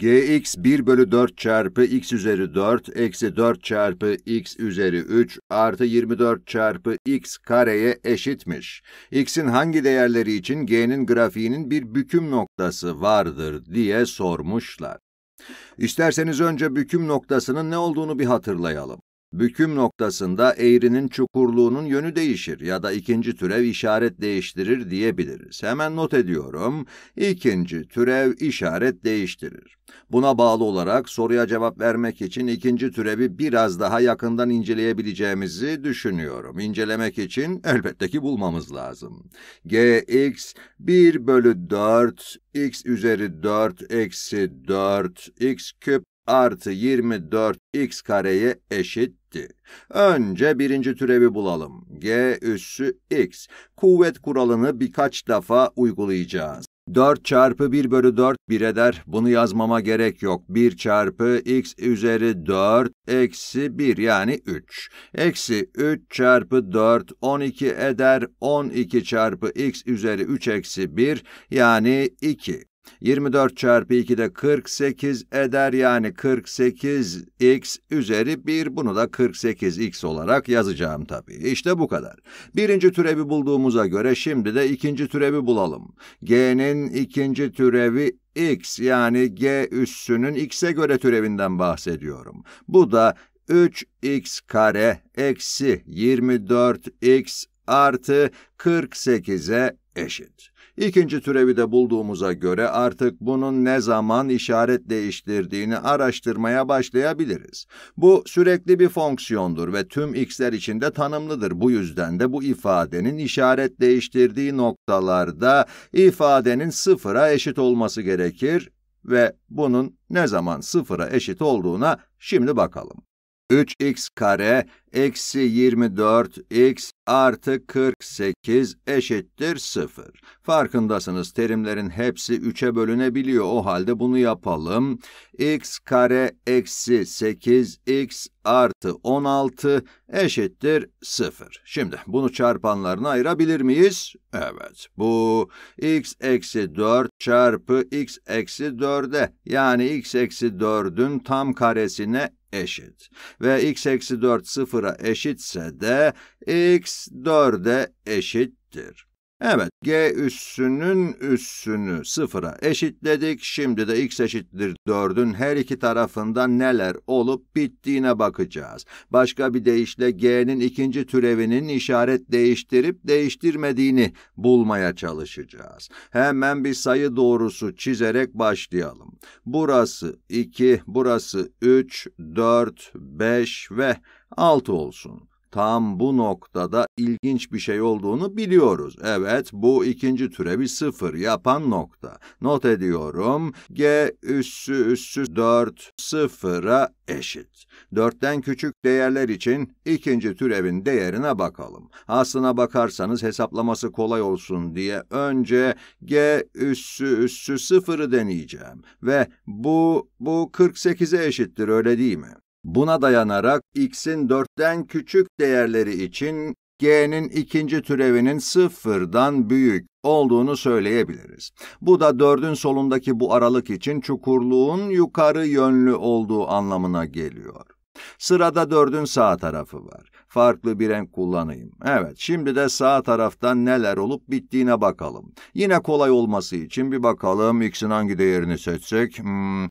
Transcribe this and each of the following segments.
gx 1 bölü 4 çarpı x üzeri 4 eksi 4 çarpı x üzeri 3 artı 24 çarpı x kareye eşitmiş. x'in hangi değerleri için g'nin grafiğinin bir büküm noktası vardır diye sormuşlar. İsterseniz önce büküm noktasının ne olduğunu bir hatırlayalım. Büküm noktasında eğrinin çukurluğunun yönü değişir ya da ikinci türev işaret değiştirir diyebiliriz. Hemen not ediyorum. İkinci türev işaret değiştirir. Buna bağlı olarak soruya cevap vermek için ikinci türevi biraz daha yakından inceleyebileceğimizi düşünüyorum. İncelemek için elbette ki bulmamız lazım. gx 1 bölü 4 x üzeri 4 eksi 4 x küp artı 24 x kareye eşitti. Önce birinci türevi bulalım. g üssü x. Kuvvet kuralını birkaç defa uygulayacağız. 4 çarpı 1 bölü 4 1 eder. Bunu yazmama gerek yok. 1 çarpı x üzeri 4 eksi 1 yani 3. Eksi 3 çarpı 4 12 eder. 12 çarpı x üzeri 3 eksi 1 yani 2. 24 çarpı 2 de 48 eder yani 48x üzeri 1 bunu da 48x olarak yazacağım tabii. İşte bu kadar. Birinci türevi bulduğumuza göre şimdi de ikinci türevi bulalım. G'nin ikinci türevi x yani g üssünün x'e göre türevinden bahsediyorum. Bu da 3x kare eksi 24x artı 48'e eşit. İkinci türevi de bulduğumuza göre artık bunun ne zaman işaret değiştirdiğini araştırmaya başlayabiliriz. Bu sürekli bir fonksiyondur ve tüm x'ler içinde tanımlıdır. Bu yüzden de bu ifadenin işaret değiştirdiği noktalarda ifadenin sıfıra eşit olması gerekir ve bunun ne zaman sıfıra eşit olduğuna şimdi bakalım. 3x kare eksi 24 x artı 48 eşittir 0. Farkındasınız terimlerin hepsi 3'e bölünebiliyor. O halde bunu yapalım. x kare eksi 8 x artı 16 eşittir 0. Şimdi bunu çarpanlarına ayırabilir miyiz? Evet. Bu x eksi 4 çarpı x eksi 4'e yani x eksi 4'ün tam karesine eşit. Ve x eksi 4 sıfıra eşitse de x 4'e eşittir. Evet, g üssünün üssünü sıfıra eşitledik. Şimdi de x eşittir 4'ün her iki tarafında neler olup bittiğine bakacağız. Başka bir deyişle g'nin ikinci türevinin işaret değiştirip değiştirmediğini bulmaya çalışacağız. Hemen bir sayı doğrusu çizerek başlayalım. Burası 2, burası 3, 4, 5 ve 6 olsun tam bu noktada ilginç bir şey olduğunu biliyoruz. Evet, bu ikinci türevi sıfır yapan nokta. Not ediyorum, g üssü üssü 4 sıfıra eşit. 4'ten küçük değerler için ikinci türevin değerine bakalım. Aslına bakarsanız hesaplaması kolay olsun diye önce g üssü üssü sıfırı deneyeceğim. Ve bu, bu 48'e eşittir öyle değil mi? Buna dayanarak x'in 4'ten küçük değerleri için g'nin ikinci türevinin sıfırdan büyük olduğunu söyleyebiliriz. Bu da dördün solundaki bu aralık için çukurluğun yukarı yönlü olduğu anlamına geliyor. Sırada dördün sağ tarafı var. Farklı bir renk kullanayım. Evet, şimdi de sağ taraftan neler olup bittiğine bakalım. Yine kolay olması için bir bakalım x'in hangi değerini seçsek. Hmm,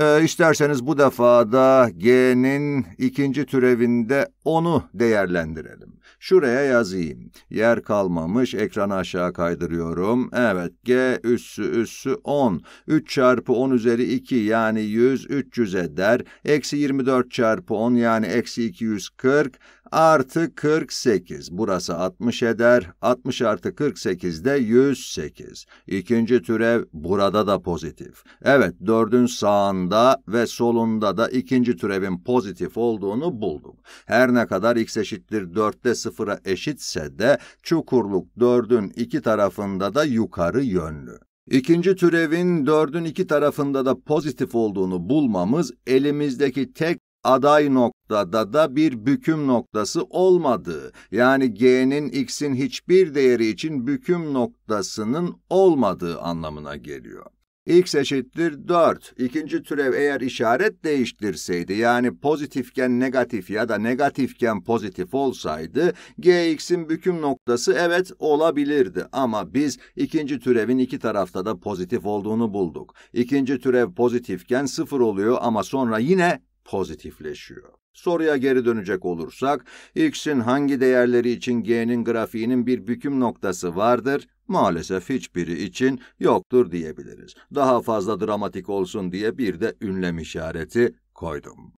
ee, isterseniz bu defa da G'nin ikinci türevinde onu değerlendirelim. Şuraya yazayım. Yer kalmamış. Ekranı aşağı kaydırıyorum. Evet. G üssü üssü 10. 3 çarpı 10 üzeri 2 yani 100. 300 eder. Eksi 24 çarpı 10 yani eksi 240 artı 48. Burası 60 eder. 60 artı 48 de 108. İkinci türev burada da pozitif. Evet, 4'ün sağında ve solunda da ikinci türevin pozitif olduğunu buldum. Her ne kadar x eşittir 4'te 0 sıfıra eşitse de çukurluk dördün iki tarafında da yukarı yönlü. İkinci türevin dördün iki tarafında da pozitif olduğunu bulmamız elimizdeki tek aday noktada da bir büküm noktası olmadığı, yani g'nin x'in hiçbir değeri için büküm noktasının olmadığı anlamına geliyor x eşittir 4. İkinci türev eğer işaret değiştirseydi, yani pozitifken negatif ya da negatifken pozitif olsaydı, gx'in büküm noktası evet olabilirdi. Ama biz ikinci türevin iki tarafta da pozitif olduğunu bulduk. İkinci türev pozitifken sıfır oluyor ama sonra yine pozitifleşiyor. Soruya geri dönecek olursak, x'in hangi değerleri için g'nin grafiğinin bir büküm noktası vardır? Maalesef hiçbiri için yoktur diyebiliriz. Daha fazla dramatik olsun diye bir de ünlem işareti koydum.